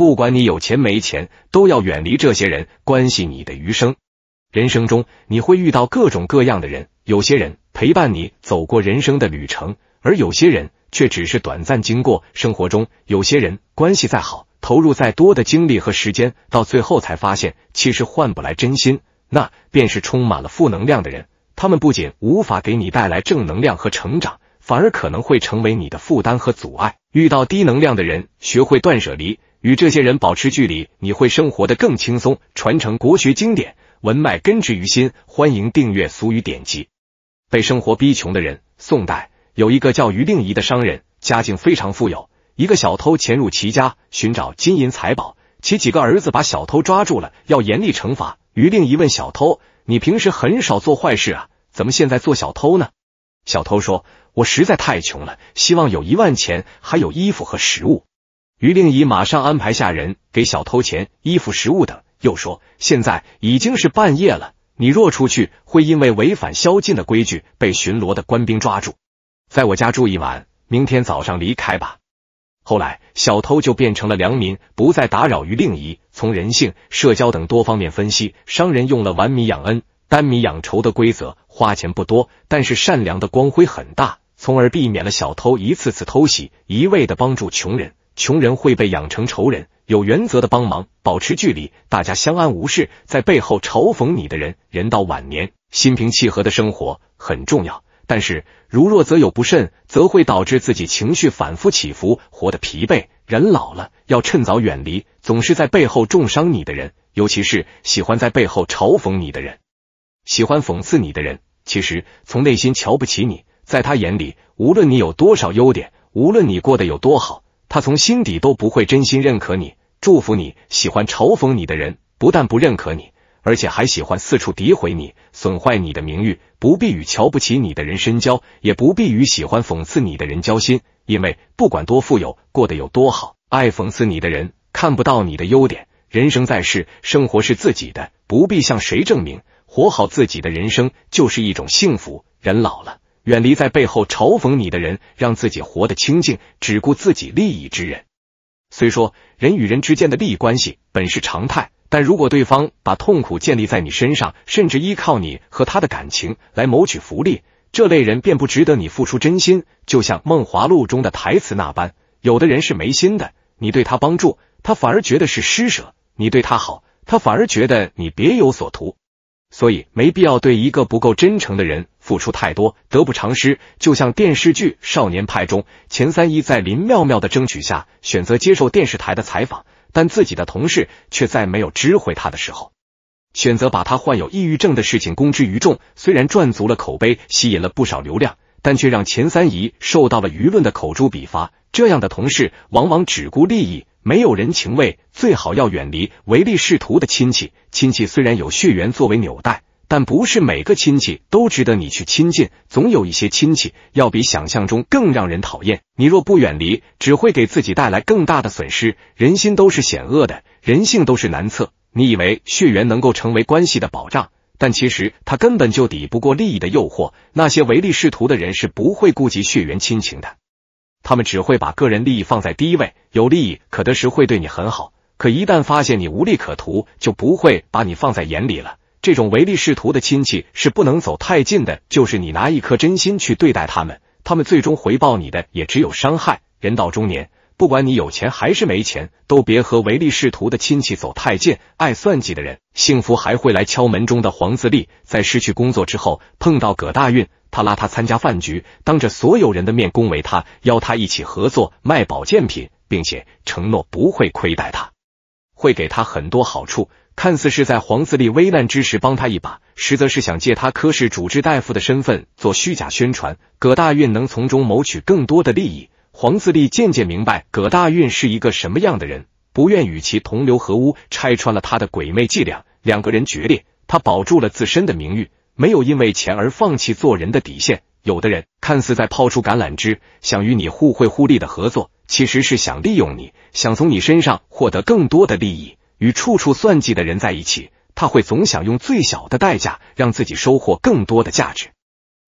不管你有钱没钱，都要远离这些人，关系你的余生。人生中你会遇到各种各样的人，有些人陪伴你走过人生的旅程，而有些人却只是短暂经过。生活中有些人关系再好，投入再多的精力和时间，到最后才发现其实换不来真心，那便是充满了负能量的人。他们不仅无法给你带来正能量和成长。反而可能会成为你的负担和阻碍。遇到低能量的人，学会断舍离，与这些人保持距离，你会生活的更轻松。传承国学经典，文脉根植于心。欢迎订阅俗语典籍。被生活逼穷的人，宋代有一个叫于令仪的商人，家境非常富有。一个小偷潜入其家寻找金银财宝，其几个儿子把小偷抓住了，要严厉惩罚。于令仪问小偷：“你平时很少做坏事啊，怎么现在做小偷呢？”小偷说。我实在太穷了，希望有一万钱，还有衣服和食物。于令仪马上安排下人给小偷钱、衣服、食物等，又说：“现在已经是半夜了，你若出去，会因为违反宵禁的规矩被巡逻的官兵抓住。在我家住一晚，明天早上离开吧。”后来，小偷就变成了良民，不再打扰于令仪。从人性、社交等多方面分析，商人用了“晚米养恩，担米养仇”的规则，花钱不多，但是善良的光辉很大。从而避免了小偷一次次偷袭。一味的帮助穷人，穷人会被养成仇人。有原则的帮忙，保持距离，大家相安无事。在背后嘲讽你的人，人到晚年，心平气和的生活很重要。但是，如若则有不慎，则会导致自己情绪反复起伏，活得疲惫。人老了，要趁早远离总是在背后重伤你的人，尤其是喜欢在背后嘲讽你的人，喜欢讽刺你的人，其实从内心瞧不起你。在他眼里，无论你有多少优点，无论你过得有多好，他从心底都不会真心认可你、祝福你。喜欢嘲讽你的人，不但不认可你，而且还喜欢四处诋毁你，损坏你的名誉。不必与瞧不起你的人深交，也不必与喜欢讽刺你的人交心。因为不管多富有，过得有多好，爱讽刺你的人看不到你的优点。人生在世，生活是自己的，不必向谁证明。活好自己的人生，就是一种幸福。人老了。远离在背后嘲讽你的人，让自己活得清净。只顾自己利益之人，虽说人与人之间的利益关系本是常态，但如果对方把痛苦建立在你身上，甚至依靠你和他的感情来谋取福利，这类人便不值得你付出真心。就像《梦华录》中的台词那般，有的人是没心的，你对他帮助，他反而觉得是施舍；你对他好，他反而觉得你别有所图。所以没必要对一个不够真诚的人付出太多，得不偿失。就像电视剧《少年派》中，钱三一在林妙妙的争取下选择接受电视台的采访，但自己的同事却在没有知会他的时候，选择把他患有抑郁症的事情公之于众。虽然赚足了口碑，吸引了不少流量，但却让钱三一受到了舆论的口诛笔伐。这样的同事往往只顾利益。没有人情味，最好要远离唯利是图的亲戚。亲戚虽然有血缘作为纽带，但不是每个亲戚都值得你去亲近。总有一些亲戚要比想象中更让人讨厌。你若不远离，只会给自己带来更大的损失。人心都是险恶的，人性都是难测。你以为血缘能够成为关系的保障，但其实它根本就抵不过利益的诱惑。那些唯利是图的人是不会顾及血缘亲情的。他们只会把个人利益放在第一位，有利益可得时会对你很好，可一旦发现你无利可图，就不会把你放在眼里了。这种唯利是图的亲戚是不能走太近的。就是你拿一颗真心去对待他们，他们最终回报你的也只有伤害。人到中年，不管你有钱还是没钱，都别和唯利是图的亲戚走太近。爱算计的人，幸福还会来敲门中的黄自立，在失去工作之后，碰到葛大运。他拉他参加饭局，当着所有人的面恭维他，邀他一起合作卖保健品，并且承诺不会亏待他，会给他很多好处。看似是在黄自立危难之时帮他一把，实则是想借他科室主治大夫的身份做虚假宣传，葛大运能从中谋取更多的利益。黄自立渐渐明白葛大运是一个什么样的人，不愿与其同流合污，拆穿了他的鬼魅伎俩，两个人决裂，他保住了自身的名誉。没有因为钱而放弃做人的底线。有的人看似在抛出橄榄枝，想与你互惠互利的合作，其实是想利用你，想从你身上获得更多的利益。与处处算计的人在一起，他会总想用最小的代价让自己收获更多的价值。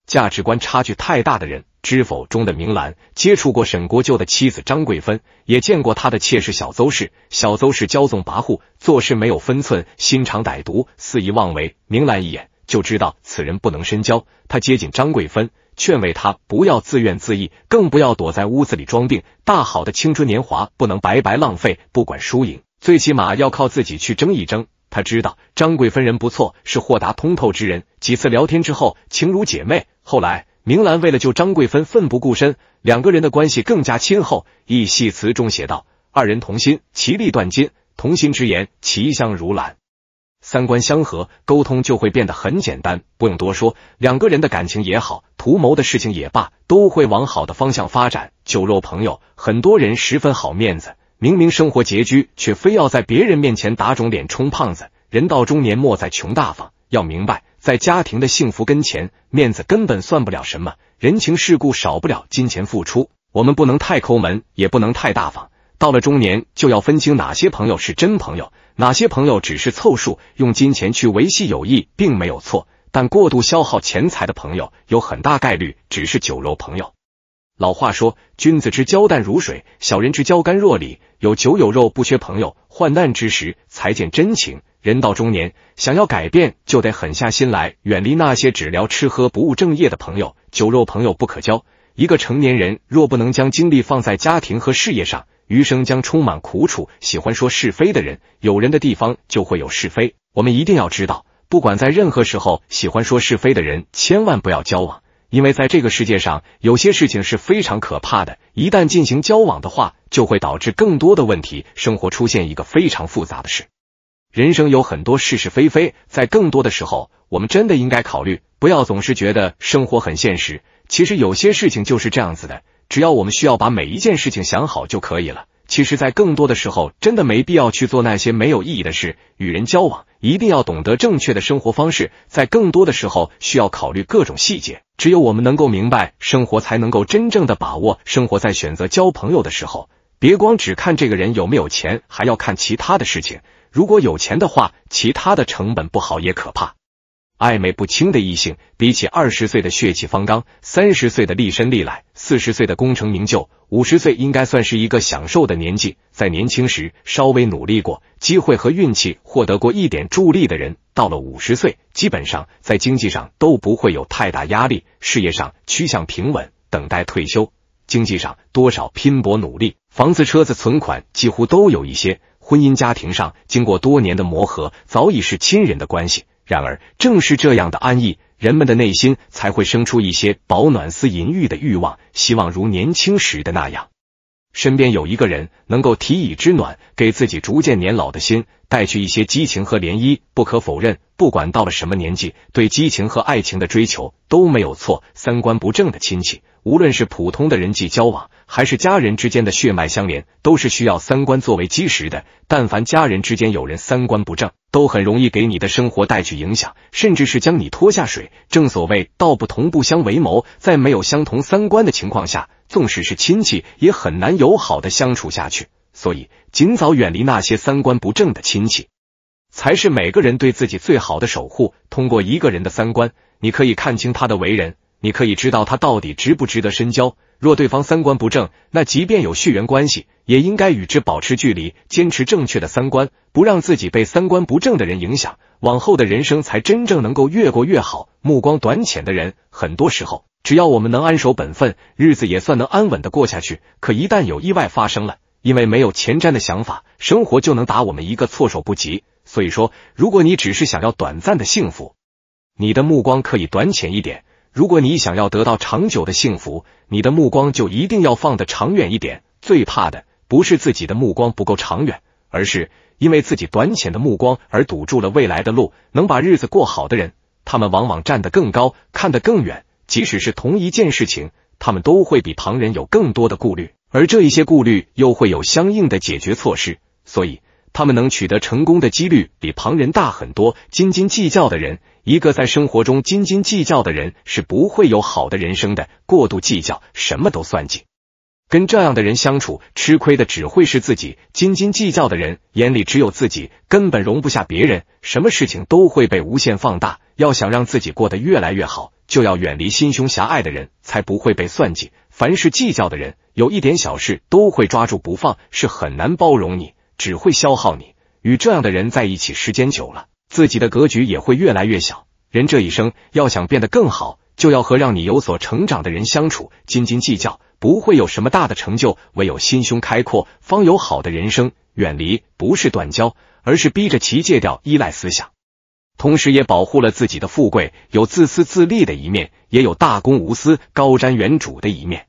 价值观差距太大的人，知否中的明兰接触过沈国舅的妻子张桂芬，也见过他的妾室小邹氏。小邹氏骄纵跋扈，做事没有分寸，心肠歹毒，肆意妄为。明兰一眼。就知道此人不能深交，他接近张桂芬，劝慰他不要自怨自艾，更不要躲在屋子里装病。大好的青春年华不能白白浪费，不管输赢，最起码要靠自己去争一争。他知道张桂芬人不错，是豁达通透之人。几次聊天之后，情如姐妹。后来明兰为了救张桂芬，奋不顾身，两个人的关系更加亲厚。一戏词中写道：“二人同心，其利断金；同心之言，其香如兰。”三观相合，沟通就会变得很简单，不用多说。两个人的感情也好，图谋的事情也罢，都会往好的方向发展。酒肉朋友，很多人十分好面子，明明生活拮据，却非要在别人面前打肿脸充胖子。人到中年，莫再穷大方。要明白，在家庭的幸福跟前，面子根本算不了什么。人情世故少不了金钱付出，我们不能太抠门，也不能太大方。到了中年，就要分清哪些朋友是真朋友，哪些朋友只是凑数。用金钱去维系友谊，并没有错，但过度消耗钱财的朋友，有很大概率只是酒肉朋友。老话说，君子之交淡如水，小人之交甘若醴。有酒有肉，不缺朋友；患难之时，才见真情。人到中年，想要改变，就得狠下心来，远离那些只聊吃喝、不务正业的朋友。酒肉朋友不可交。一个成年人若不能将精力放在家庭和事业上，余生将充满苦楚。喜欢说是非的人，有人的地方就会有是非。我们一定要知道，不管在任何时候，喜欢说是非的人千万不要交往，因为在这个世界上，有些事情是非常可怕的。一旦进行交往的话，就会导致更多的问题，生活出现一个非常复杂的事。人生有很多是是非非，在更多的时候，我们真的应该考虑，不要总是觉得生活很现实。其实有些事情就是这样子的，只要我们需要把每一件事情想好就可以了。其实，在更多的时候，真的没必要去做那些没有意义的事。与人交往，一定要懂得正确的生活方式。在更多的时候，需要考虑各种细节。只有我们能够明白，生活才能够真正的把握。生活在选择交朋友的时候，别光只看这个人有没有钱，还要看其他的事情。如果有钱的话，其他的成本不好也可怕。暧昧不清的异性，比起二十岁的血气方刚，三十岁的立身立来，四十岁的功成名就，五十岁应该算是一个享受的年纪。在年轻时稍微努力过，机会和运气获得过一点助力的人，到了五十岁，基本上在经济上都不会有太大压力，事业上趋向平稳，等待退休。经济上多少拼搏努力，房子、车子、存款几乎都有一些。婚姻家庭上，经过多年的磨合，早已是亲人的关系。然而，正是这样的安逸，人们的内心才会生出一些饱暖思淫欲的欲望，希望如年轻时的那样，身边有一个人能够提以之暖，给自己逐渐年老的心带去一些激情和涟漪。不可否认，不管到了什么年纪，对激情和爱情的追求都没有错。三观不正的亲戚。无论是普通的人际交往，还是家人之间的血脉相连，都是需要三观作为基石的。但凡家人之间有人三观不正，都很容易给你的生活带去影响，甚至是将你拖下水。正所谓道不同不相为谋，在没有相同三观的情况下，纵使是亲戚，也很难友好的相处下去。所以，尽早远离那些三观不正的亲戚，才是每个人对自己最好的守护。通过一个人的三观，你可以看清他的为人。你可以知道他到底值不值得深交。若对方三观不正，那即便有血缘关系，也应该与之保持距离，坚持正确的三观，不让自己被三观不正的人影响，往后的人生才真正能够越过越好。目光短浅的人，很多时候，只要我们能安守本分，日子也算能安稳的过下去。可一旦有意外发生，了，因为没有前瞻的想法，生活就能打我们一个措手不及。所以说，如果你只是想要短暂的幸福，你的目光可以短浅一点。如果你想要得到长久的幸福，你的目光就一定要放得长远一点。最怕的不是自己的目光不够长远，而是因为自己短浅的目光而堵住了未来的路。能把日子过好的人，他们往往站得更高，看得更远。即使是同一件事情，他们都会比旁人有更多的顾虑，而这一些顾虑又会有相应的解决措施。所以。他们能取得成功的几率比旁人大很多。斤斤计较的人，一个在生活中斤斤计较的人是不会有好的人生的。过度计较，什么都算计，跟这样的人相处，吃亏的只会是自己。斤斤计较的人眼里只有自己，根本容不下别人，什么事情都会被无限放大。要想让自己过得越来越好，就要远离心胸狭隘的人，才不会被算计。凡是计较的人，有一点小事都会抓住不放，是很难包容你。只会消耗你，与这样的人在一起时间久了，自己的格局也会越来越小。人这一生要想变得更好，就要和让你有所成长的人相处。斤斤计较不会有什么大的成就，唯有心胸开阔，方有好的人生。远离不是断交，而是逼着其戒掉依赖思想，同时也保护了自己的富贵。有自私自利的一面，也有大公无私、高瞻远瞩的一面。